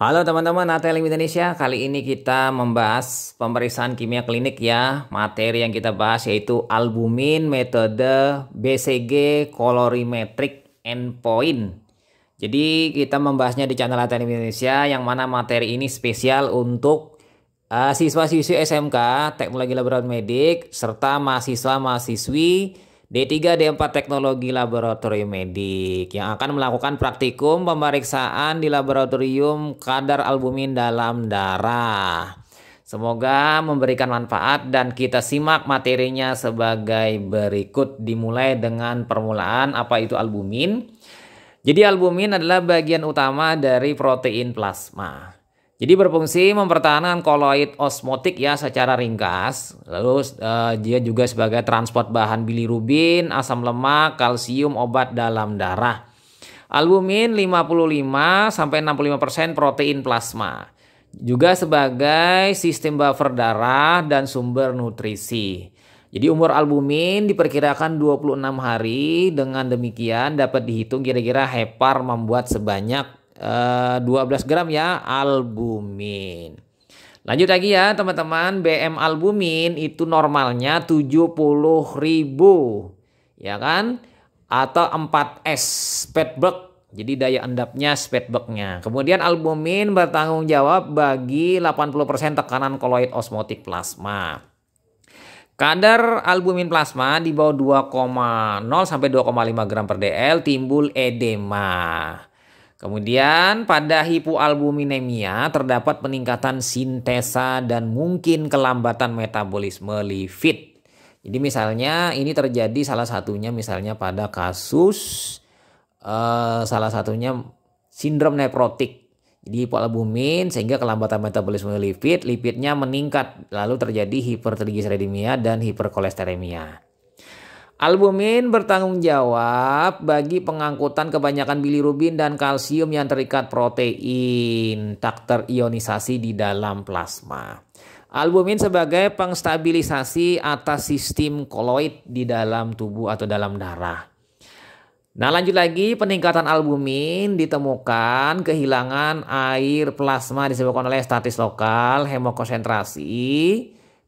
Halo teman-teman -teman, Indonesia, kali ini kita membahas pemeriksaan kimia klinik ya. Materi yang kita bahas yaitu albumin metode BCG colorimetric endpoint. Jadi kita membahasnya di channel ATLM Indonesia yang mana materi ini spesial untuk eh, siswa-siswi SMK, Teknologi Laboratorium Medik, serta mahasiswa-mahasiswi D3 D4 Teknologi Laboratorium Medik yang akan melakukan praktikum pemeriksaan di laboratorium kadar albumin dalam darah. Semoga memberikan manfaat dan kita simak materinya sebagai berikut dimulai dengan permulaan apa itu albumin. Jadi albumin adalah bagian utama dari protein plasma. Jadi berfungsi mempertahankan koloid osmotik ya secara ringkas. Lalu uh, dia juga sebagai transport bahan bilirubin, asam lemak, kalsium, obat dalam darah. Albumin 55 sampai 65% protein plasma. Juga sebagai sistem buffer darah dan sumber nutrisi. Jadi umur albumin diperkirakan 26 hari. Dengan demikian dapat dihitung kira-kira hepar membuat sebanyak 12 eh, gram ya albumin. Lanjut lagi ya teman-teman, BM albumin itu normalnya 70.000 ya kan? Atau 4S Spedberg. Jadi daya endapnya Spedbergnya. Kemudian albumin bertanggung jawab bagi 80% tekanan koloid osmotik plasma. Kadar albumin plasma di bawah 2,0 sampai 2,5 gram per dl timbul edema. Kemudian pada hipoalbuminemia terdapat peningkatan sintesa dan mungkin kelambatan metabolisme lipid. Jadi misalnya ini terjadi salah satunya misalnya pada kasus uh, salah satunya sindrom neprotik. Jadi hipoalbumin sehingga kelambatan metabolisme lipid, lipidnya meningkat lalu terjadi hipertrigliseridemia dan hiperkolesteremia. Albumin bertanggung jawab bagi pengangkutan kebanyakan bilirubin dan kalsium yang terikat protein tak terionisasi di dalam plasma. Albumin sebagai pengstabilisasi atas sistem koloid di dalam tubuh atau dalam darah. Nah lanjut lagi peningkatan albumin ditemukan kehilangan air plasma disebabkan oleh statis lokal, hemokonsentrasi,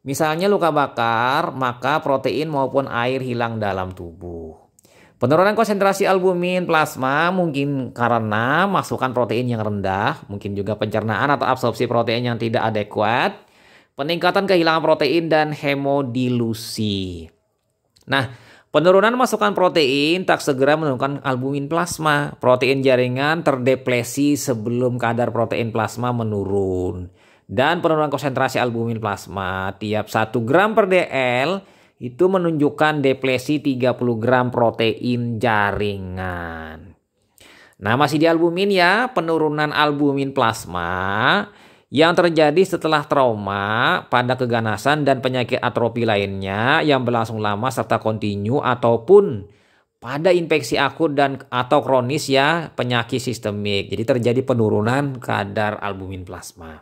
Misalnya luka bakar, maka protein maupun air hilang dalam tubuh. Penurunan konsentrasi albumin plasma mungkin karena masukan protein yang rendah, mungkin juga pencernaan atau absorpsi protein yang tidak adekuat, peningkatan kehilangan protein dan hemodilusi. Nah, penurunan masukan protein tak segera menurunkan albumin plasma. Protein jaringan terdepresi sebelum kadar protein plasma menurun. Dan penurunan konsentrasi albumin plasma tiap 1 gram per dl itu menunjukkan depresi 30 gram protein jaringan. Nah masih di albumin ya penurunan albumin plasma yang terjadi setelah trauma pada keganasan dan penyakit atropi lainnya yang berlangsung lama serta kontinu ataupun pada infeksi akut dan atau kronis ya penyakit sistemik. Jadi terjadi penurunan kadar albumin plasma.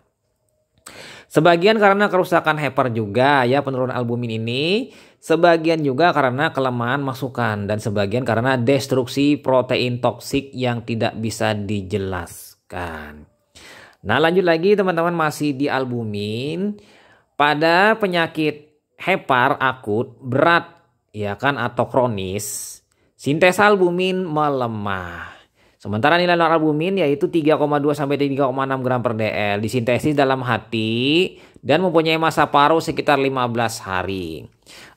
Sebagian karena kerusakan hepar juga ya penurunan albumin ini, sebagian juga karena kelemahan masukan dan sebagian karena destruksi protein toksik yang tidak bisa dijelaskan. Nah, lanjut lagi teman-teman masih di albumin pada penyakit hepar akut berat ya kan atau kronis, sintesa albumin melemah. Sementara nilai albumin yaitu 3,2 sampai 3,6 gram per dl disintesis dalam hati dan mempunyai masa paruh sekitar 15 hari.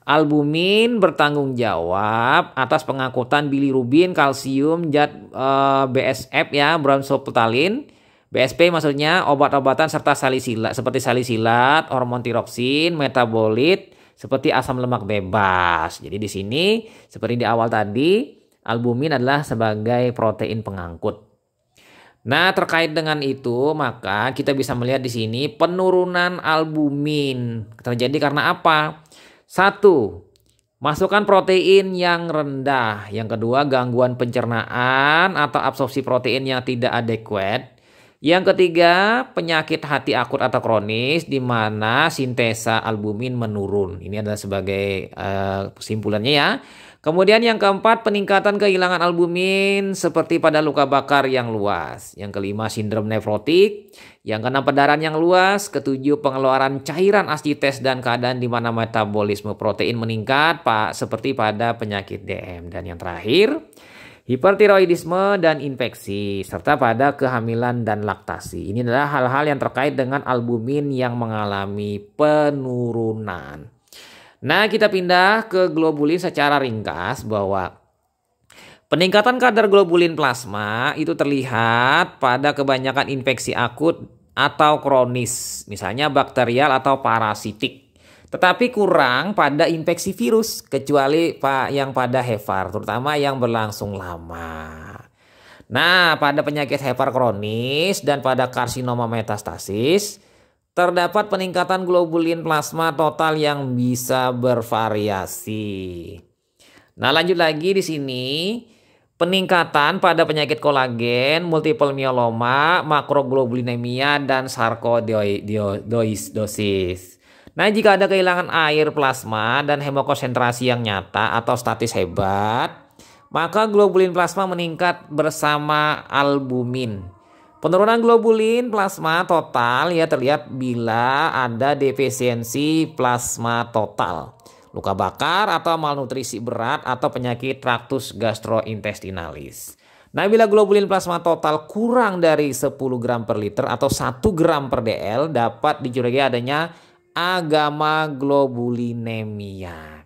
Albumin bertanggung jawab atas pengangkutan bilirubin, kalsium, zat e, eh, BSF ya, bronsoptalin, BSP maksudnya obat-obatan serta salisilat seperti salisilat, hormon tiroksin, metabolit seperti asam lemak bebas. Jadi di sini seperti di awal tadi Albumin adalah sebagai protein pengangkut. Nah, terkait dengan itu, maka kita bisa melihat di sini penurunan albumin terjadi karena apa? Satu, Masukkan protein yang rendah. Yang kedua, gangguan pencernaan atau absorpsi protein yang tidak adekuat. Yang ketiga, penyakit hati akut atau kronis di mana sintesa albumin menurun. Ini adalah sebagai uh, kesimpulannya ya. Kemudian yang keempat peningkatan kehilangan albumin seperti pada luka bakar yang luas. Yang kelima sindrom nefrotik. Yang keenam pedaran yang luas. Ketujuh pengeluaran cairan ascites dan keadaan di mana metabolisme protein meningkat pak seperti pada penyakit DM. Dan yang terakhir hipertiroidisme dan infeksi, serta pada kehamilan dan laktasi. Ini adalah hal-hal yang terkait dengan albumin yang mengalami penurunan. Nah, kita pindah ke globulin secara ringkas bahwa peningkatan kadar globulin plasma itu terlihat pada kebanyakan infeksi akut atau kronis, misalnya bakterial atau parasitik. Tetapi kurang pada infeksi virus kecuali yang pada hepar, terutama yang berlangsung lama. Nah, pada penyakit hepar kronis dan pada karsinoma metastasis Terdapat peningkatan globulin plasma total yang bisa bervariasi. Nah, lanjut lagi di sini peningkatan pada penyakit kolagen, multiple myeloma, makroglobulinemia dan sarkoidosis. Nah, jika ada kehilangan air plasma dan hemokonsentrasi yang nyata atau statis hebat, maka globulin plasma meningkat bersama albumin. Penurunan globulin plasma total ya terlihat bila ada defisiensi plasma total, luka bakar atau malnutrisi berat atau penyakit traktus gastrointestinalis. Nah, bila globulin plasma total kurang dari 10 gram per liter atau 1 gram per dl dapat dicurigai adanya agama globulinemia.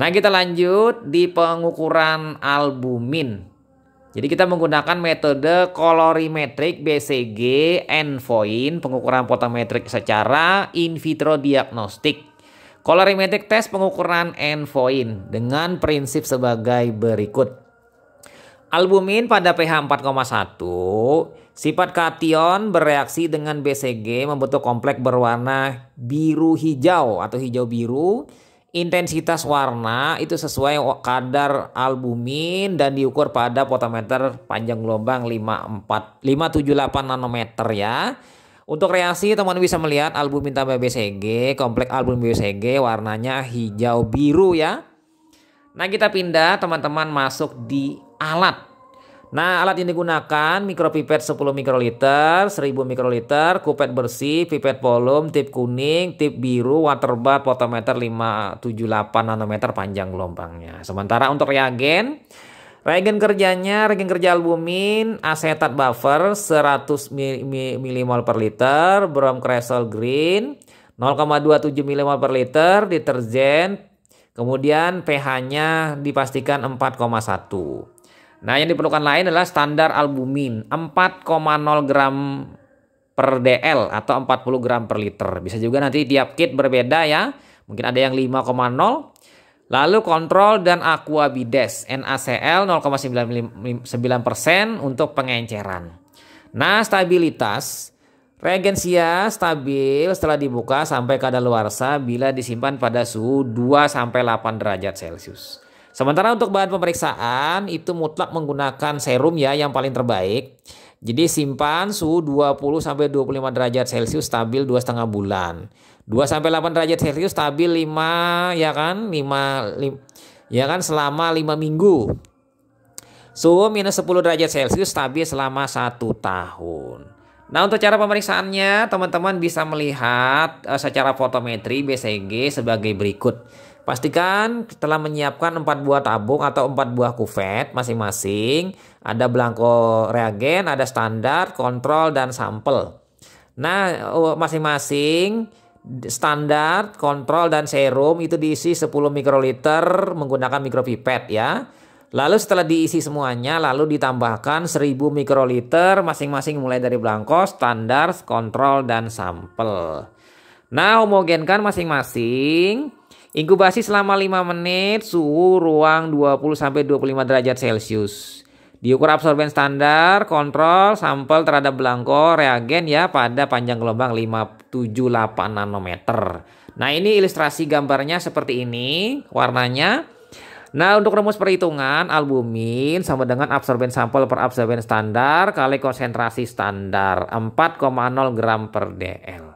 Nah, kita lanjut di pengukuran albumin. Jadi kita menggunakan metode kolorimetrik BCG endpoint pengukuran potametrik secara in vitro diagnostik. Kolorimetrik tes pengukuran endpoint dengan prinsip sebagai berikut. Albumin pada pH 4,1 sifat kation bereaksi dengan BCG membentuk kompleks berwarna biru hijau atau hijau biru intensitas warna itu sesuai kadar albumin dan diukur pada potometer panjang gelombang 54 578 nanometer ya. Untuk reaksi teman bisa melihat albumin tambah BCG, kompleks albumin BCG warnanya hijau biru ya. Nah, kita pindah teman-teman masuk di alat. Nah, alat yang digunakan mikropipet 10 mikroliter, 1000 mikroliter, kupet bersih, pipet volume, tip kuning, tip biru, water bath, potometer 578 nanometer panjang gelombangnya. Sementara untuk reagen, reagen kerjanya reagen kerja albumin, asetat buffer 100 mmol per liter, brom kresol green 0,27 mmol per liter, deterjen, kemudian pH-nya dipastikan 4,1. Nah, yang diperlukan lain adalah standar albumin 4,0 gram per dl atau 40 gram per liter. Bisa juga nanti tiap kit berbeda ya. Mungkin ada yang 5,0. Lalu kontrol dan aqua bides NaCl 0,9% untuk pengenceran. Nah, stabilitas Regensia stabil setelah dibuka sampai kadaluarsa bila disimpan pada suhu 2 sampai 8 derajat Celcius. Sementara untuk bahan pemeriksaan itu mutlak menggunakan serum ya yang paling terbaik. Jadi simpan suhu 20 sampai 25 derajat Celcius stabil 2 setengah bulan. 2 sampai 8 derajat Celcius stabil 5 ya kan? 5, 5 ya kan selama 5 minggu. Suhu minus 10 derajat Celcius stabil selama 1 tahun. Nah untuk cara pemeriksaannya teman-teman bisa melihat uh, secara fotometri BCG sebagai berikut. Pastikan telah menyiapkan empat buah tabung atau empat buah kuvet masing-masing. Ada belangko reagen, ada standar, kontrol, dan sampel. Nah, masing-masing standar, kontrol, dan serum itu diisi 10 mikroliter menggunakan mikropipet ya. Lalu setelah diisi semuanya, lalu ditambahkan 1000 mikroliter masing-masing mulai dari belangko, standar, kontrol, dan sampel. Nah, homogenkan masing-masing. Inkubasi selama 5 menit, suhu ruang 20 sampai 25 derajat Celcius. Diukur absorben standar, kontrol sampel terhadap belangko reagen ya pada panjang gelombang 578 nanometer. Nah, ini ilustrasi gambarnya seperti ini, warnanya. Nah, untuk rumus perhitungan albumin sama dengan absorben sampel per absorben standar kali konsentrasi standar 4,0 gram per dl.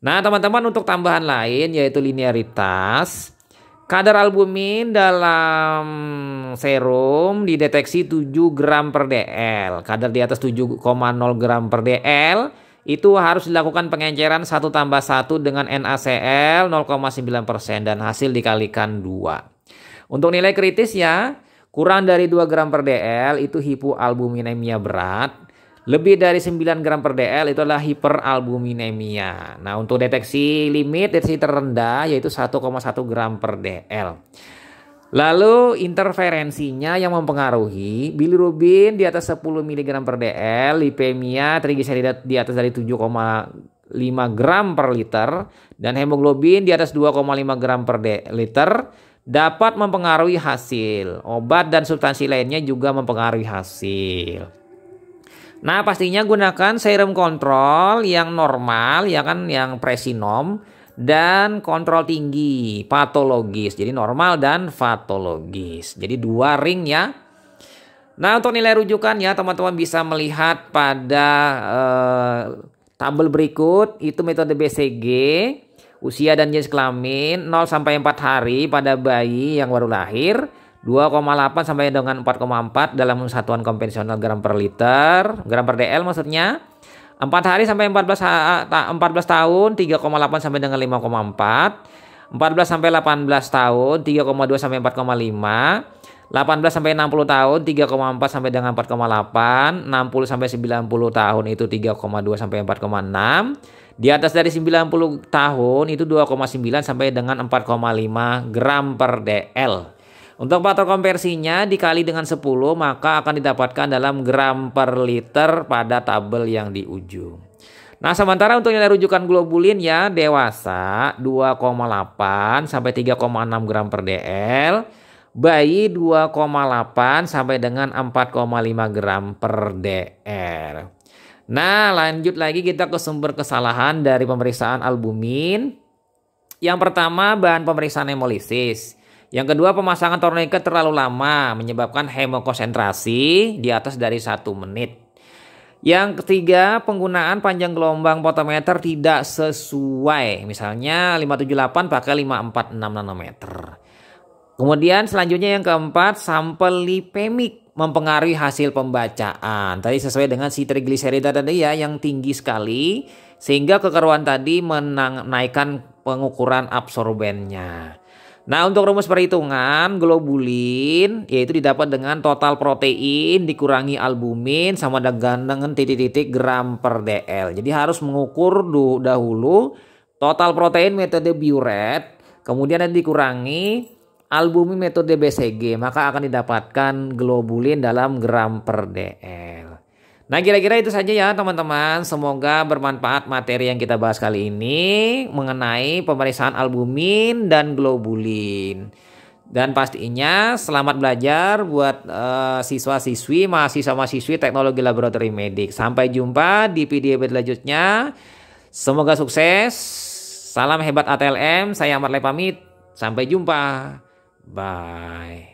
Nah, teman-teman untuk tambahan lain yaitu linearitas. Kadar albumin dalam serum dideteksi 7 gram per dl. Kadar di atas 7,0 gram per dl itu harus dilakukan pengenceran 1 tambah 1 dengan NaCl 0,9% dan hasil dikalikan 2. Untuk nilai kritis ya, kurang dari 2 gram per dl itu hipoalbuminemia berat. Lebih dari 9 gram per dl itu adalah hiperalbuminemia. Nah, untuk deteksi limit deteksi terendah yaitu 1,1 gram per dl. Lalu interferensinya yang mempengaruhi bilirubin di atas 10 mg per dl, lipemia, trigliserida di atas dari 7,5 gram per liter, dan hemoglobin di atas 2,5 gram per liter dapat mempengaruhi hasil. Obat dan substansi lainnya juga mempengaruhi hasil. Nah pastinya gunakan serum kontrol yang normal ya kan yang presinom dan kontrol tinggi patologis jadi normal dan patologis jadi dua ring ya. Nah untuk nilai rujukan ya teman-teman bisa melihat pada eh, tabel berikut itu metode BCG usia dan jenis kelamin 0 sampai 4 hari pada bayi yang baru lahir 2,8 sampai dengan 4,4 dalam satuan konvensional gram per liter, gram per DL maksudnya. 4 hari sampai 14 14 tahun 3,8 sampai dengan 5,4. 14 sampai 18 tahun 3,2 sampai 4,5. 18 sampai 60 tahun 3,4 sampai dengan 4,8, 60 sampai 90 tahun itu 3,2 sampai 4,6. Di atas dari 90 tahun itu 2,9 sampai dengan 4,5 gram per DL. Untuk faktor konversinya dikali dengan 10 maka akan didapatkan dalam gram per liter pada tabel yang di ujung. Nah sementara untuk nilai rujukan globulin ya dewasa 2,8 sampai 3,6 gram per dl. Bayi 2,8 sampai dengan 4,5 gram per dl. Nah lanjut lagi kita ke sumber kesalahan dari pemeriksaan albumin. Yang pertama bahan pemeriksaan hemolisis. Yang kedua, pemasangan tourniquet terlalu lama menyebabkan hemokonsentrasi di atas dari satu menit. Yang ketiga, penggunaan panjang gelombang potometer tidak sesuai. Misalnya 578 pakai 546 nanometer. Kemudian selanjutnya yang keempat, sampel lipemik mempengaruhi hasil pembacaan. Tadi sesuai dengan si trigliserida tadi ya yang tinggi sekali sehingga kekeruan tadi menaikkan pengukuran absorbennya. Nah, untuk rumus perhitungan globulin yaitu didapat dengan total protein dikurangi albumin sama dengan titik-titik gram per dl. Jadi harus mengukur dahulu total protein metode biuret kemudian yang dikurangi albumin metode BCG, maka akan didapatkan globulin dalam gram per dl. Nah, kira-kira itu saja ya, teman-teman. Semoga bermanfaat materi yang kita bahas kali ini mengenai pemeriksaan albumin dan globulin. Dan pastinya selamat belajar buat uh, siswa-siswi, mahasiswa-mahasiswi teknologi laboratorium medik. Sampai jumpa di video berlanjutnya. Semoga sukses. Salam hebat ATLM. Saya Ahmad pamit. Sampai jumpa. Bye.